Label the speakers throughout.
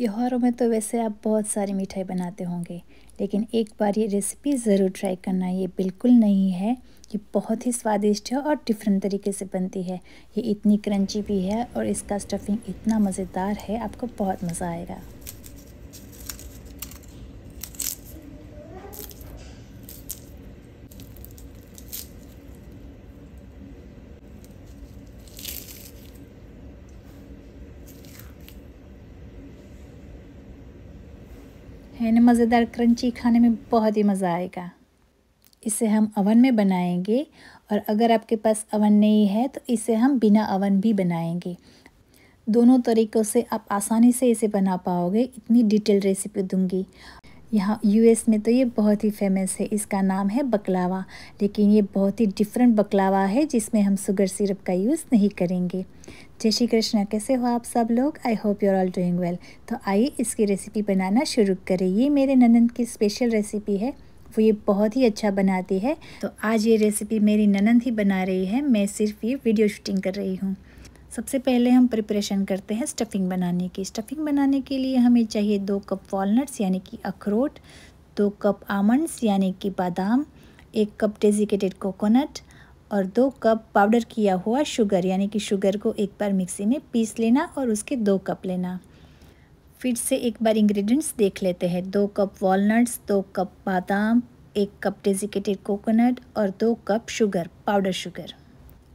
Speaker 1: त्योहारों में तो वैसे आप बहुत सारी मिठाई बनाते होंगे लेकिन एक बार ये रेसिपी ज़रूर ट्राई करना ये बिल्कुल नहीं है ये बहुत ही स्वादिष्ट है और डिफरेंट तरीके से बनती है ये इतनी क्रंची भी है और इसका स्टफिंग इतना मज़ेदार है आपको बहुत मज़ा आएगा है ना मज़ेदार क्रंची खाने में बहुत ही मज़ा आएगा इसे हम अवन में बनाएंगे और अगर आपके पास अवन नहीं है तो इसे हम बिना अवन भी बनाएंगे दोनों तरीक़ों से आप आसानी से इसे बना पाओगे इतनी डिटेल रेसिपी दूंगी यहाँ यूएस में तो ये बहुत ही फेमस है इसका नाम है बकलावा लेकिन ये बहुत ही डिफरेंट बकलावा है जिसमें हम शुगर सिरप का यूज़ नहीं करेंगे जय श्री कृष्णा कैसे हो आप सब लोग I hope your all doing well तो आइए इसकी रेसिपी बनाना शुरू करें ये मेरे ननंद की स्पेशल रेसिपी है वो ये बहुत ही अच्छा बनाती है तो आज ये रेसिपी मेरी ननंद ही बना रही है मैं सिर्फ ये वीडियो शूटिंग कर रही हूँ सबसे पहले हम प्रिपरेशन करते हैं स्टफ़िंग बनाने की स्टफ़िंग बनाने के लिए हमें चाहिए दो कप वॉलनट्स यानी कि अखरोट दो कप आमंड्स यानी कि बादाम एक कप डेजिकेटेड कोकोनट और दो कप पाउडर किया हुआ शुगर यानी कि शुगर को एक बार मिक्सी में पीस लेना और उसके दो कप लेना फिर से एक बार इंग्रेडिएंट्स देख लेते हैं दो कप वॉलनट्स दो कप बादाम एक कप डेजिकेटेड कोकोनट और दो cup sugar powder sugar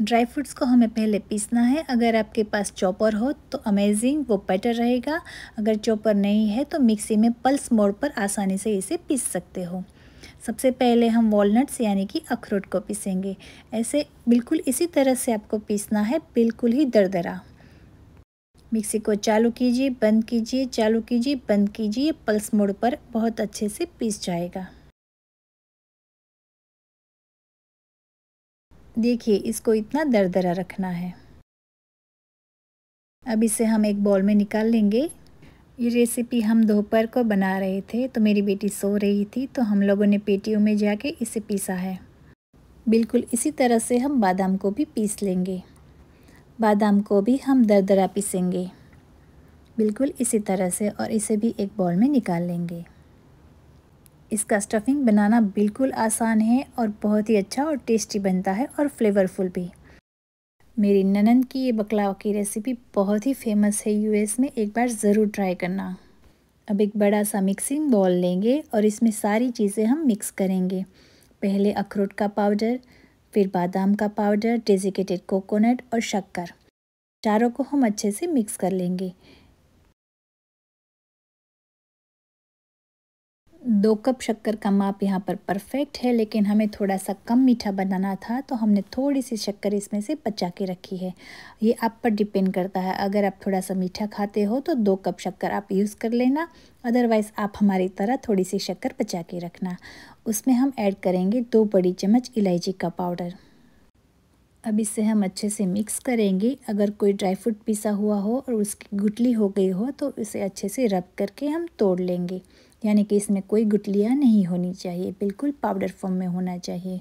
Speaker 1: dry fruits को हमें पहले पीसना है अगर आपके पास चॉपर हो तो अमेजिंग वो बेटर रहेगा अगर चॉपर नहीं है तो मिक्सी में पल्स मोड़ पर आसानी से इसे पीस सकते हो सबसे पहले हम वॉलनट्स यानी कि अखरोट को पीसेंगे ऐसे बिल्कुल इसी तरह से आपको पीसना है बिल्कुल ही दरदरा मिक्सी को चालू कीजिए बंद कीजिए
Speaker 2: चालू कीजिए बंद कीजिए पल्स मोड़ पर बहुत अच्छे से पीस जाएगा देखिए इसको इतना दरदरा रखना है अब इसे हम एक बॉल में निकाल लेंगे
Speaker 1: ये रेसिपी हम दोपहर को बना रहे थे तो मेरी बेटी सो रही थी तो हम लोगों ने पेटियों में जाके इसे पीसा है बिल्कुल इसी तरह से हम बादाम को भी पीस लेंगे बादाम को भी हम दरदरा पीसेंगे बिल्कुल इसी तरह से और इसे भी एक बॉल में निकाल लेंगे इसका स्टफिंग बनाना बिल्कुल आसान है और बहुत ही अच्छा और टेस्टी बनता है और फ्लेवरफुल भी मेरी ननन की ये बकलाव की रेसिपी बहुत ही फेमस है यूएस में एक बार ज़रूर ट्राई करना अब एक बड़ा सा मिक्सिंग बॉल लेंगे और इसमें सारी चीज़ें हम मिक्स करेंगे पहले अखरोट का पाउडर फिर बादाम का पाउडर डेजिकेटेड कोकोनट
Speaker 2: और शक्कर चारों को हम अच्छे से मिक्स कर लेंगे दो कप शक्कर का माप यहाँ पर
Speaker 1: परफेक्ट है लेकिन हमें थोड़ा सा कम मीठा बनाना था तो हमने थोड़ी सी शक्कर इसमें से बचा के रखी है ये आप पर डिपेंड करता है अगर आप थोड़ा सा मीठा खाते हो तो दो कप शक्कर आप यूज़ कर लेना अदरवाइज़ आप हमारी तरह थोड़ी सी शक्कर बचा के रखना उसमें हम ऐड करेंगे दो बड़ी चम्मच इलायची का पाउडर अब इसे हम अच्छे से मिक्स करेंगे अगर कोई ड्राई फ्रूट पिसा हुआ हो और उसकी गुटली हो गई हो तो इसे अच्छे से रब करके हम तोड़ लेंगे यानी कि इसमें कोई गुटलियाँ नहीं होनी चाहिए बिल्कुल पाउडर फॉर्म में होना चाहिए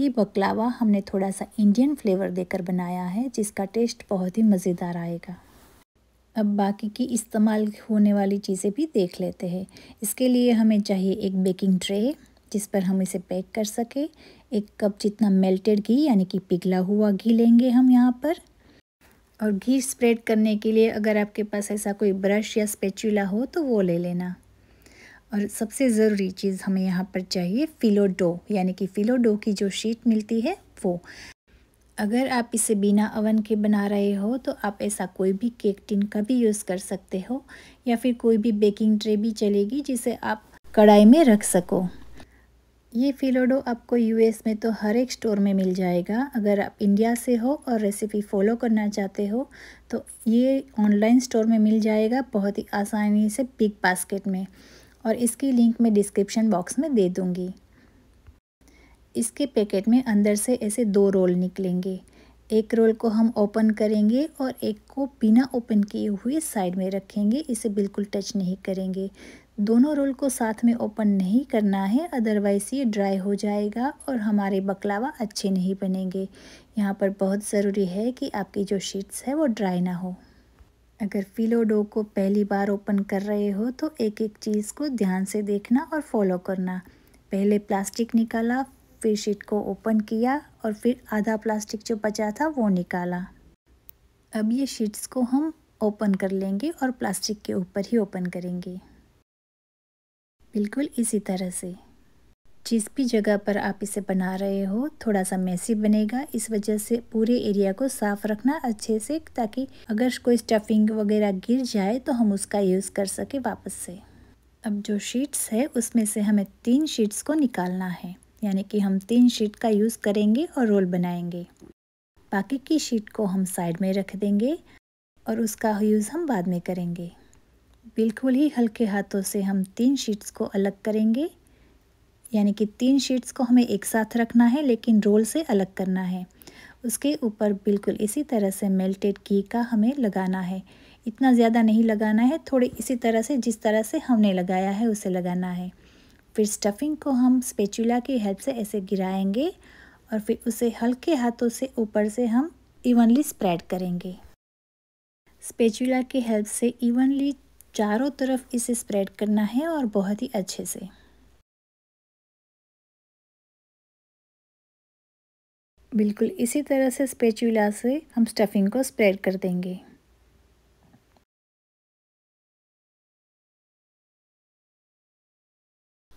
Speaker 1: ये बकलावा हमने थोड़ा सा इंडियन फ्लेवर देकर बनाया है जिसका टेस्ट बहुत ही मज़ेदार आएगा अब बाकी की इस्तेमाल होने वाली चीज़ें भी देख लेते हैं इसके लिए हमें चाहिए एक बेकिंग ट्रे जिस पर हम इसे पैक कर सकें एक कप जितना मेल्टेड घी यानी कि पिघला हुआ घी लेंगे हम यहाँ पर और घी स्प्रेड करने के लिए अगर आपके पास ऐसा कोई ब्रश या स्पेचुला हो तो वो ले लेना और सबसे ज़रूरी चीज़ हमें यहाँ पर चाहिए फिलो डो यानी कि फिलो डो की जो शीट मिलती है वो अगर आप इसे बिना अवन के बना रहे हो तो आप ऐसा कोई भी केक टिन का भी यूज़ कर सकते हो या फिर कोई भी बेकिंग ट्रे भी चलेगी जिसे आप कढ़ाई में रख सको ये फिलोडो आपको यूएस में तो हर एक स्टोर में मिल जाएगा अगर आप इंडिया से हो और रेसिपी फॉलो करना चाहते हो तो ये ऑनलाइन स्टोर में मिल जाएगा बहुत ही आसानी से बिग बास्केट में और इसकी लिंक मैं डिस्क्रिप्शन बॉक्स में दे दूँगी इसके पैकेट में अंदर से ऐसे दो रोल निकलेंगे एक रोल को हम ओपन करेंगे और एक को बिना ओपन किए हुए साइड में रखेंगे इसे बिल्कुल टच नहीं करेंगे दोनों रोल को साथ में ओपन नहीं करना है अदरवाइज़ ये ड्राई हो जाएगा और हमारे बकलावा अच्छे नहीं बनेंगे यहाँ पर बहुत ज़रूरी है कि आपकी जो शीट्स है वो ड्राई ना हो अगर फिलो डो को पहली बार ओपन कर रहे हो तो एक एक चीज़ को ध्यान से देखना और फॉलो करना पहले प्लास्टिक निकाला फिर शीट को ओपन किया और फिर आधा प्लास्टिक जो बचा था वो निकाला अब ये शीट्स को हम ओपन कर लेंगे और प्लास्टिक के ऊपर ही ओपन करेंगे बिल्कुल इसी तरह से जिस भी जगह पर आप इसे बना रहे हो थोड़ा सा मैसी बनेगा इस वजह से पूरे एरिया को साफ रखना अच्छे से ताकि अगर कोई स्टफिंग वगैरह गिर जाए तो हम उसका यूज़ कर सके वापस से अब जो शीट्स है उसमें से हमें तीन शीट्स को निकालना है यानी कि हम तीन शीट का यूज़ करेंगे और रोल बनाएंगे बाकी की शीट को हम साइड में रख देंगे और उसका यूज़ हम बाद में करेंगे बिल्कुल ही हल्के हाथों से हम तीन शीट्स को अलग करेंगे यानी कि तीन शीट्स को हमें एक साथ रखना है लेकिन रोल से अलग करना है उसके ऊपर बिल्कुल इसी तरह से मेल्टेड घी का हमें लगाना है इतना ज़्यादा नहीं लगाना है थोड़े इसी तरह से जिस तरह से हमने लगाया है उसे लगाना है फिर स्टफिंग को हम स्पेचुला की हेल्प से ऐसे गिराएंगे और फिर उसे हल्के हाथों से ऊपर से हम इवनली स्प्रेड करेंगे स्पेचुला की हेल्प से इवनली चारों
Speaker 2: तरफ इसे स्प्रेड करना है और बहुत ही अच्छे से बिल्कुल इसी तरह से स्पेचुला से हम स्टफिंग को स्प्रेड कर देंगे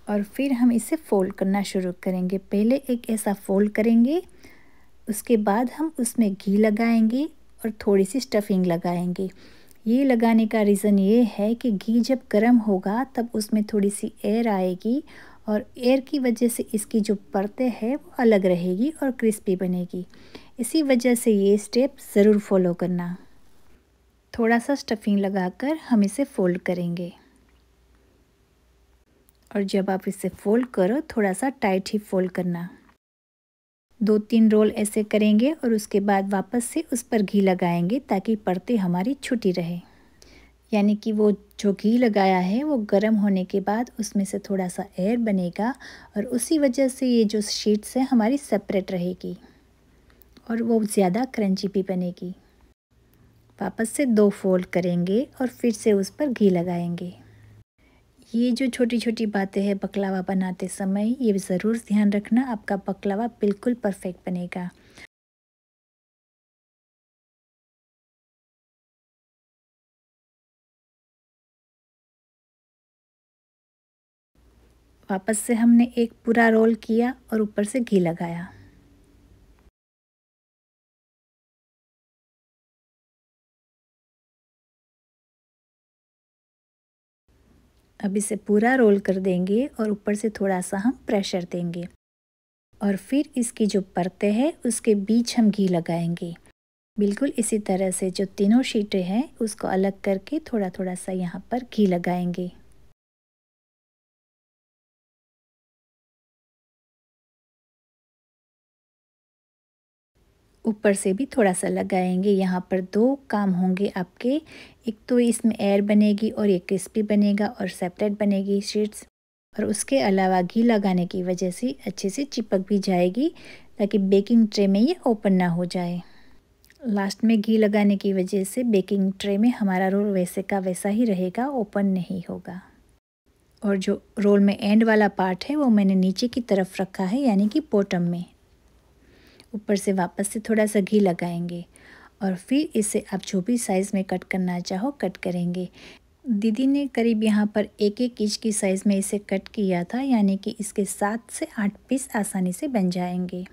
Speaker 2: और फिर हम इसे फ़ोल्ड करना शुरू करेंगे पहले एक ऐसा फ़ोल्ड करेंगे उसके बाद हम उसमें घी
Speaker 1: लगाएंगे और थोड़ी सी स्टफिंग लगाएंगे ये लगाने का रीज़न ये है कि घी जब गर्म होगा तब उसमें थोड़ी सी एयर आएगी और एयर की वजह से इसकी जो परतें हैं वो अलग रहेगी और क्रिस्पी बनेगी इसी वजह से ये स्टेप ज़रूर फॉलो करना थोड़ा सा स्टफिंग लगाकर हम इसे फोल्ड करेंगे और जब आप इसे फोल्ड करो थोड़ा सा टाइट ही फोल्ड करना दो तीन रोल ऐसे करेंगे और उसके बाद वापस से उस पर घी लगाएंगे ताकि परतें हमारी छुटी रहे यानी कि वो जो घी लगाया है वो गर्म होने के बाद उसमें से थोड़ा सा एयर बनेगा और उसी वजह से ये जो शीट्स हैं हमारी सेपरेट रहेगी और वो ज़्यादा क्रंची भी बनेगी वापस से दो फोल्ड करेंगे और फिर से उस पर घी लगाएंगे ये जो छोटी छोटी बातें हैं बकलावा बनाते समय ये ज़रूर
Speaker 2: ध्यान रखना आपका बकलावा बिल्कुल परफेक्ट बनेगा वापस से हमने एक पूरा रोल किया और ऊपर से घी लगाया अब इसे पूरा रोल कर देंगे और ऊपर से थोड़ा सा हम प्रेशर देंगे
Speaker 1: और फिर इसकी जो परतें हैं उसके बीच हम घी लगाएंगे
Speaker 2: बिल्कुल इसी तरह से जो तीनों शीटें हैं उसको अलग करके थोड़ा थोड़ा सा यहाँ पर घी लगाएंगे ऊपर से भी थोड़ा सा लगाएंगे यहाँ पर दो काम होंगे आपके एक तो इसमें एयर बनेगी और ये
Speaker 1: क्रिस्पी बनेगा और सेपरेट बनेगी शीट्स और उसके अलावा घी लगाने की वजह से अच्छे से चिपक भी जाएगी ताकि बेकिंग ट्रे में ये ओपन ना हो जाए लास्ट में घी लगाने की वजह से बेकिंग ट्रे में हमारा रोल वैसे का वैसा ही रहेगा ओपन नहीं होगा और जो रोल में एंड वाला पार्ट है वो मैंने नीचे की तरफ रखा है यानी कि बॉटम में ऊपर से वापस से थोड़ा सा घी लगाएंगे और फिर इसे आप जो भी साइज़ में कट करना चाहो कट करेंगे दीदी ने करीब यहाँ पर एक एक इंच की साइज़ में इसे कट किया था यानी कि इसके सात से आठ पीस आसानी से बन जाएंगे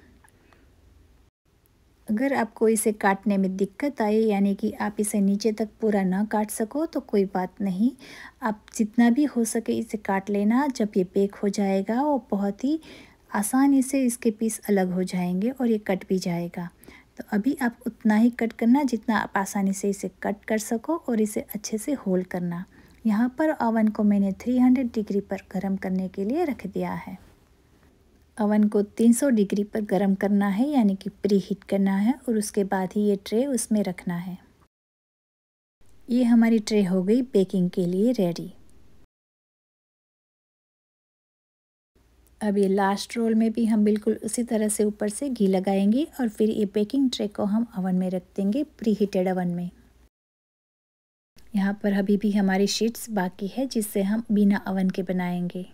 Speaker 1: अगर आपको इसे काटने में दिक्कत आए यानी कि आप इसे नीचे तक पूरा ना काट सको तो कोई बात नहीं आप जितना भी हो सके इसे काट लेना जब ये बेक हो जाएगा वो बहुत ही आसानी से इसके पीस अलग हो जाएंगे और ये कट भी जाएगा तो अभी आप उतना ही कट करना जितना आप आसानी से इसे कट कर सको और इसे अच्छे से होल करना यहाँ पर ओवन को मैंने 300 डिग्री पर गर्म करने के लिए रख दिया है ओवन को 300 डिग्री पर गर्म करना है यानी कि प्री हीट करना है और उसके बाद ही ये ट्रे
Speaker 2: उसमें रखना है ये हमारी ट्रे हो गई बेकिंग के लिए रेडी अब ये लास्ट रोल में भी हम बिल्कुल उसी तरह से ऊपर से घी लगाएंगे और फिर ये बेकिंग ट्रे को हम अवन में रख
Speaker 1: देंगे प्री हीटेड अवन में यहाँ पर अभी भी हमारी शीट्स बाकी है जिससे हम बिना अवन के बनाएंगे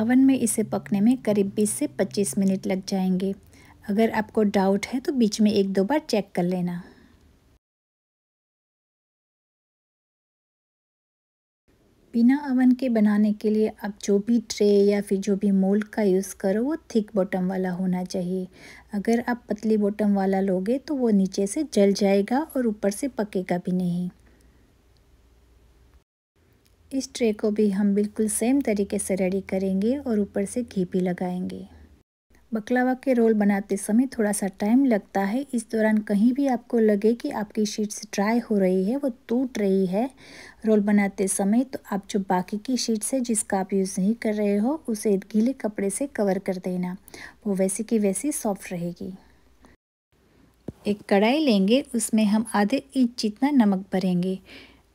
Speaker 1: अवन में
Speaker 2: इसे पकने में करीब 20 से 25 मिनट लग जाएंगे अगर आपको डाउट है तो बीच में एक दो बार चेक कर लेना बिना अवन के बनाने के लिए आप जो भी ट्रे या फिर जो
Speaker 1: भी मोल्ड का यूज़ करो वो थिक बॉटम वाला होना चाहिए अगर आप पतली बॉटम वाला लोगे तो वो नीचे से जल जाएगा और ऊपर से पकेगा भी नहीं इस ट्रे को भी हम बिल्कुल सेम तरीके से रेडी करेंगे और ऊपर से घी भी लगाएंगे बकलावा के रोल बनाते समय थोड़ा सा टाइम लगता है इस दौरान कहीं भी आपको लगे कि आपकी शीट्स ड्राई हो रही है वो टूट रही है रोल बनाते समय तो आप जो बाकी की शीट्स है जिसका आप यूज़ नहीं कर रहे हो उसे गीले कपड़े से कवर कर देना वो वैसे की वैसी सॉफ्ट रहेगी एक कढ़ाई लेंगे उसमें हम आधे इंच जितना नमक भरेंगे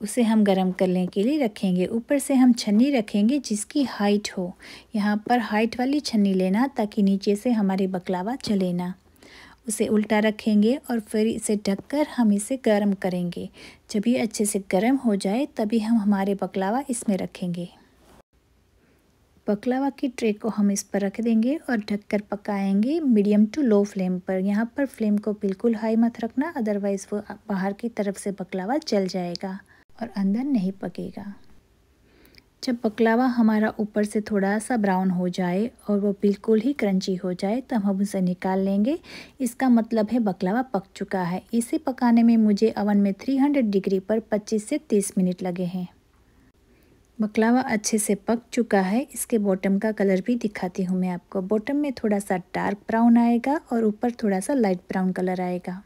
Speaker 1: उसे हम गरम करने के लिए रखेंगे ऊपर से हम छन्नी रखेंगे जिसकी हाइट हो यहाँ पर हाइट वाली छन्नी लेना ताकि नीचे से हमारे बकलावा चले ना उसे उल्टा रखेंगे और फिर इसे ढककर हम इसे गर्म करेंगे जब ये अच्छे से गर्म हो जाए तभी हम हमारे बकलावा इसमें रखेंगे बकलावा की ट्रे को हम इस पर रख देंगे और ढककर पकाएंगे मीडियम टू लो फ्लेम पर यहाँ पर फ्लेम को बिल्कुल हाई मत रखना अदरवाइज़ वो बाहर की तरफ से बकलावा जल जाएगा और अंदर नहीं पकेगा जब बकलावा हमारा ऊपर से थोड़ा सा ब्राउन हो जाए और वो बिल्कुल ही क्रंची हो जाए तब हम उसे निकाल लेंगे इसका मतलब है बकलावा पक चुका है इसे पकाने में मुझे अवन में 300 डिग्री पर 25 से 30 मिनट लगे हैं बकलावा अच्छे से पक चुका है इसके बॉटम का कलर भी दिखाती हूँ मैं आपको बॉटम में थोड़ा सा डार्क ब्राउन आएगा और ऊपर थोड़ा सा लाइट ब्राउन कलर आएगा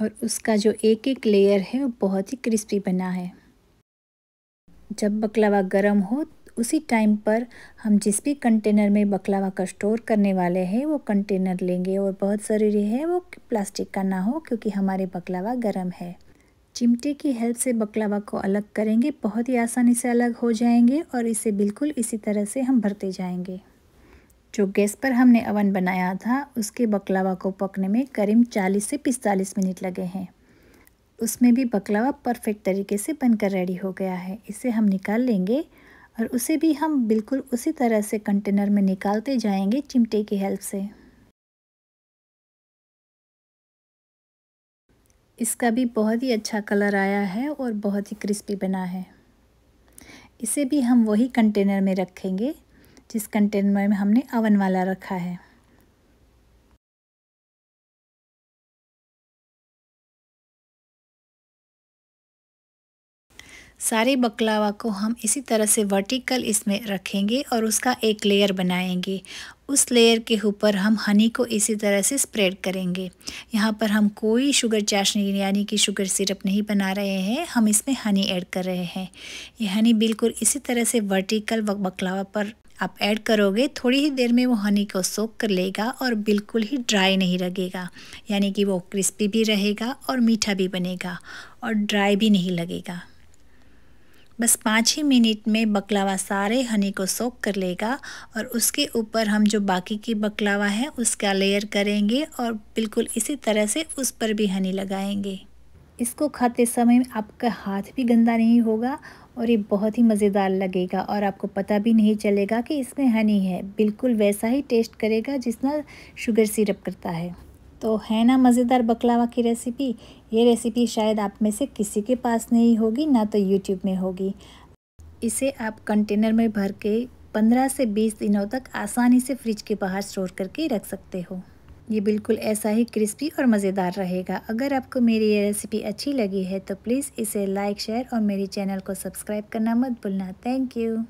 Speaker 1: और उसका जो एक एक लेयर है वो बहुत ही क्रिस्पी बना है जब बकलावा गर्म हो उसी टाइम पर हम जिस भी कंटेनर में बकलावा का स्टोर करने वाले हैं वो कंटेनर लेंगे और बहुत ज़रूरी है वो प्लास्टिक का ना हो क्योंकि हमारे बकलावा गर्म है चिमटे की हेल्प से बकलावा को अलग करेंगे बहुत ही आसानी से अलग हो जाएंगे और इसे बिल्कुल इसी तरह से हम भरते जाएंगे जो गैस पर हमने अवन बनाया था उसके बकलावा को पकने में करीब 40 से 45 मिनट लगे हैं उसमें भी बकलावा परफेक्ट तरीके से बनकर रेडी हो गया है इसे हम निकाल लेंगे और उसे भी हम बिल्कुल उसी तरह से
Speaker 2: कंटेनर में निकालते जाएंगे चिमटे की हेल्प से इसका भी बहुत ही अच्छा कलर आया है और बहुत ही
Speaker 1: क्रिस्पी बना है इसे भी हम वही कंटेनर में रखेंगे जिस
Speaker 2: कंटेनर में हमने अवन वाला रखा है सारे बकलावा को हम इसी तरह से वर्टिकल इसमें रखेंगे और उसका एक
Speaker 1: लेयर बनाएंगे उस लेयर के ऊपर हम हनी को इसी तरह से स्प्रेड करेंगे यहाँ पर हम कोई शुगर चाशनी यानी कि शुगर सिरप नहीं बना रहे हैं हम इसमें हनी ऐड कर रहे हैं ये हनी बिल्कुल इसी तरह से वर्टिकल बकलावा पर आप ऐड करोगे थोड़ी ही देर में वो हनी को सोख कर लेगा और बिल्कुल ही ड्राई नहीं लगेगा यानी कि वो क्रिस्पी भी रहेगा और मीठा भी बनेगा और ड्राई भी नहीं लगेगा बस पाँच ही मिनट में बकलावा सारे हनी को सोख कर लेगा और उसके ऊपर हम जो बाकी की बकलावा है उसका लेयर करेंगे और बिल्कुल इसी तरह से उस पर भी हनी लगाएंगे इसको खाते समय आपका हाथ भी गंदा नहीं होगा और ये बहुत ही मज़ेदार लगेगा और आपको पता भी नहीं चलेगा कि इसमें हनी है बिल्कुल वैसा ही टेस्ट करेगा जितना शुगर सिरप करता है तो है ना मज़ेदार बकलावा की रेसिपी ये रेसिपी शायद आप में से किसी के पास नहीं होगी ना तो यूट्यूब में होगी इसे आप कंटेनर में भर के 15 से 20 दिनों तक आसानी से फ्रिज के बाहर स्टोर करके रख सकते हो ये बिल्कुल ऐसा ही क्रिस्पी और मज़ेदार रहेगा अगर आपको मेरी ये रेसिपी अच्छी लगी है तो प्लीज़ इसे लाइक शेयर और
Speaker 2: मेरे चैनल को सब्सक्राइब करना मत भूलना थैंक यू